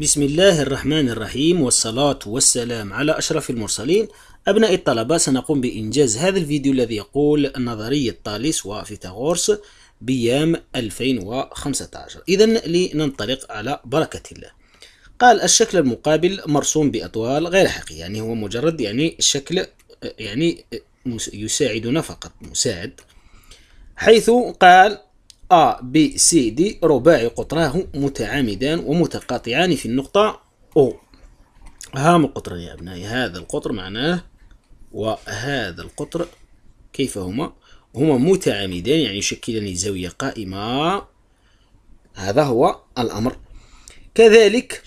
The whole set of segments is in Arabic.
بسم الله الرحمن الرحيم والصلاة والسلام على أشرف المرسلين أبناء الطلبة سنقوم بإنجاز هذا الفيديو الذي يقول نظرية طاليس وفيثاغورس بيام 2015 إذا لننطلق على بركة الله قال الشكل المقابل مرسوم بأطوال غير حقيقية يعني هو مجرد يعني شكل يعني يساعدنا فقط مساعد حيث قال A B C D رباعي قطراه متعامدان ومتقاطعان في النقطة O هام القطر يا أبنائي هذا القطر معناه وهذا القطر كيف هما هما متعامدان يعني يشكلان زاوية قائمة هذا هو الأمر كذلك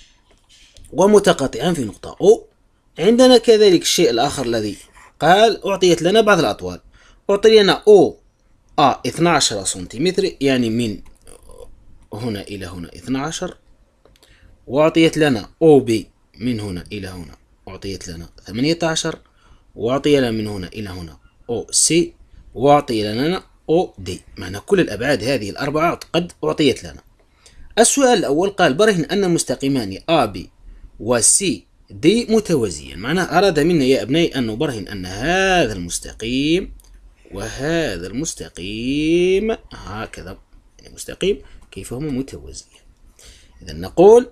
ومتقاطعان في نقطة أو عندنا كذلك الشيء الآخر الذي قال أعطيت لنا بعض الأطوال أعطي لنا أو آ آه، 12 سنتيمتر يعني من هنا إلى هنا 12 وأعطيت لنا أو بي من هنا إلى هنا أعطيت لنا 18 وأعطي لنا من هنا إلى هنا أو سي وأعطي لنا أو دي معنى كل الأبعاد هذه الأربعة قد أعطيت لنا السؤال الأول قال برهن أن المستقيمان AB و دي متوازيان معنى أراد منا يا أبنائي أن نبرهن أن هذا المستقيم وهذا المستقيم هكذا يعني مستقيم هما متوازيان إذا نقول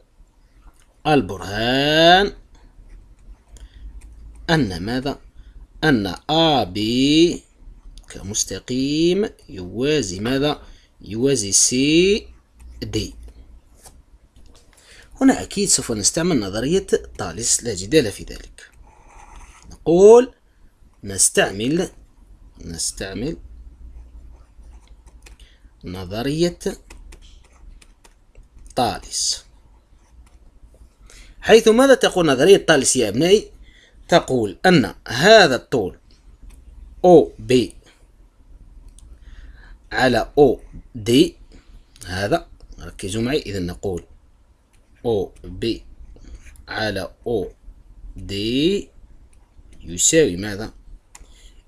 البرهان أن ماذا؟ أن ا بي كمستقيم يوازي ماذا؟ يوازي سي دي هنا أكيد سوف نستعمل نظرية طالس لا جدال في ذلك نقول نستعمل نستعمل نظرية طالس حيث ماذا تقول نظرية طالس يا أبنائي؟ تقول أن هذا الطول OB على OD هذا ركزوا معي إذا نقول OB على OD يساوي ماذا؟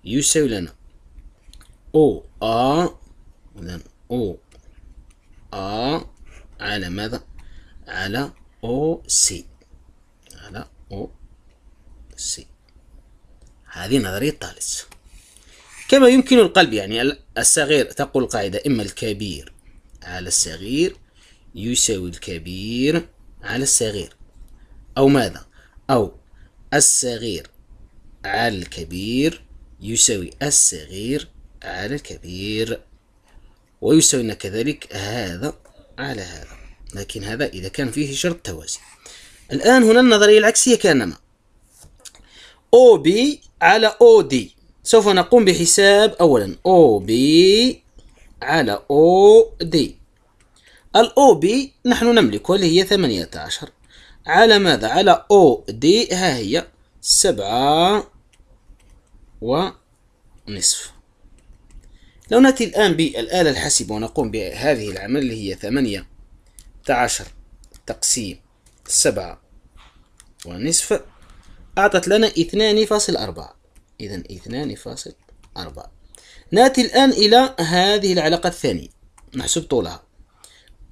يساوي لنا أو أ إذا أو أ على ماذا؟ على أو سي على أو سي هذه نظرية طالس كما يمكن القلب يعني الصغير تقول القاعدة إما الكبير على الصغير يساوي الكبير على الصغير أو ماذا؟ أو الصغير على الكبير يساوي الصغير على الكبير لنا كذلك هذا على هذا لكن هذا إذا كان فيه شرط توازي الآن هنا النظرية العكسية كانما أو بي على أو دي سوف نقوم بحساب أولا أو بي على أو دي الأو بي نحن نملك واللي هي 18 على ماذا؟ على أو دي ها هي سبعة ونصف لو نأتي الآن بالآلة الحاسبة ونقوم بهذه العمل اللي هي ثمانية عشر تقسيم سبعة ونصف أعطت لنا اثنان فاصل أربعة إذا اثنان فاصل أربعة نأتي الآن إلى هذه العلاقة الثانية نحسب طولها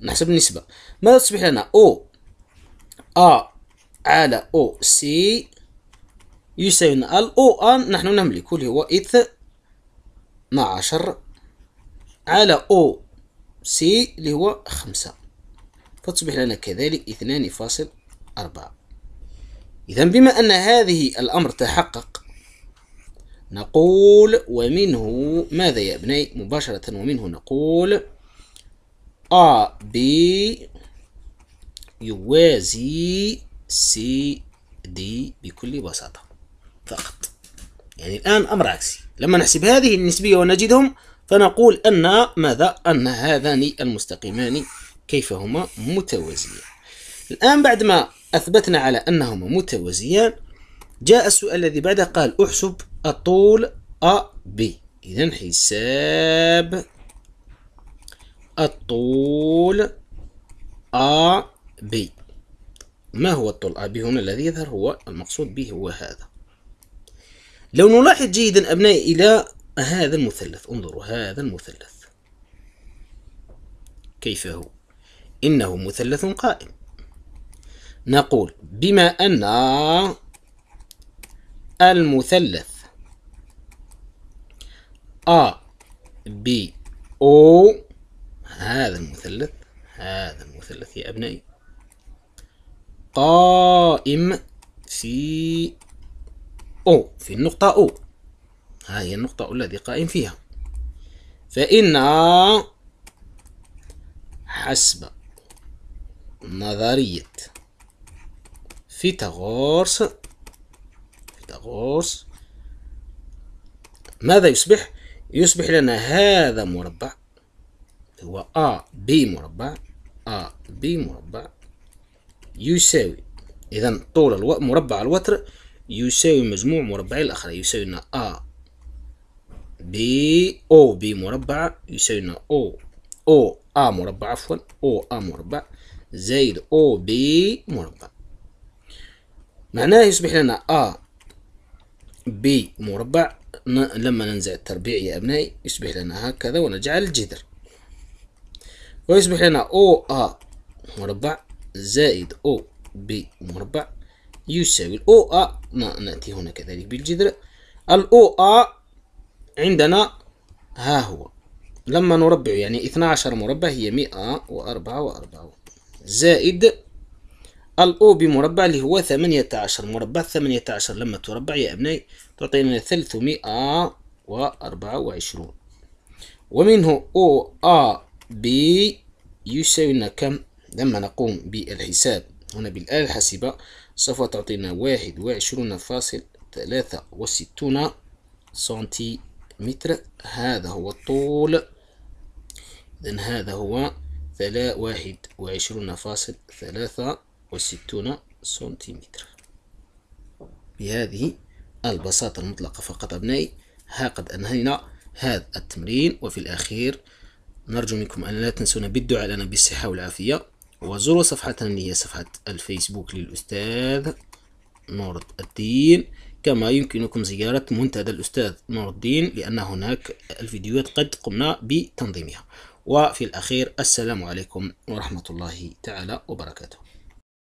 نحسب النسبة ماذا تصبح لنا أو أ على أو سي يساوينا ال او ان نحن نملك اللي هو إث 12 على او سي اللي هو خمسة فتصبح لنا كذلك اثنان فاصل أربعة إذا بما أن هذه الأمر تحقق نقول ومنه ماذا يا ابني مباشرة ومنه نقول A B يوازي C D بكل بساطة فقط يعني الآن أمر عكسي لما نحسب هذه النسبية ونجدهم فنقول أن ماذا أن هذان المستقيمان كيف هما متوازيان الآن بعد ما أثبتنا على أنهما متوازيان جاء السؤال الذي بعده قال أحسب الطول AB إذا حساب الطول AB ما هو الطول AB هنا الذي يظهر هو المقصود به هو هذا لو نلاحظ جيدا أبنائي إلى هذا المثلث انظروا هذا المثلث كيف هو إنه مثلث قائم نقول بما أن المثلث A B O هذا المثلث هذا المثلث يا أبنائي قائم في أو في النقطة أو ها هي النقطة أو الذي قائم فيها فإن حسب نظرية فيثاغورس فيثاغورس ماذا يصبح؟ يصبح لنا هذا مربع هو أ ب مربع أ ب مربع يساوي إذا طول الو... مربع الوتر يساوي مجموع مربعي الاخرى يساوي لنا ا ب او ب مربع يساوي لنا O او A مربع عفوا O A مربع زائد او ب مربع معناه يصبح لنا ا ب مربع لما ننزع التربيع يا أبنائي يصبح لنا هكذا ونجعل الجذر ويصبح لنا ا مربع زائد OB مربع يساوي الأو أ نأتي هنا كذلك بالجذر الأو أ عندنا ها هو لما نربع يعني 12 مربع هي 144 زائد الأو بمربع اللي هو 18 مربع 18 لما تربع يا أبنائي تعطينا 324 ومنه أو أ بي يساوي لنا كم لما نقوم بالحساب هنا بالآلة الحاسبة سوف تعطينا واحد وعشرون فاصل ثلاثة وستون سنتيمتر هذا هو الطول إذن هذا هو ثلا واحد وعشرون فاصل ثلاثة وستون سنتيمتر بهذه البساطة المطلقة فقط أبنائي ها قد أنهينا هذا التمرين وفي الأخير نرجو منكم أن لا تنسونا بالدعاء لنا بالصحة والعافية وزوروا صفحة اللي هي صفحة الفيسبوك للأستاذ نور الدين كما يمكنكم زيارة منتدى الأستاذ نور الدين لأن هناك الفيديوهات قد قمنا بتنظيمها وفي الأخير السلام عليكم ورحمة الله تعالى وبركاته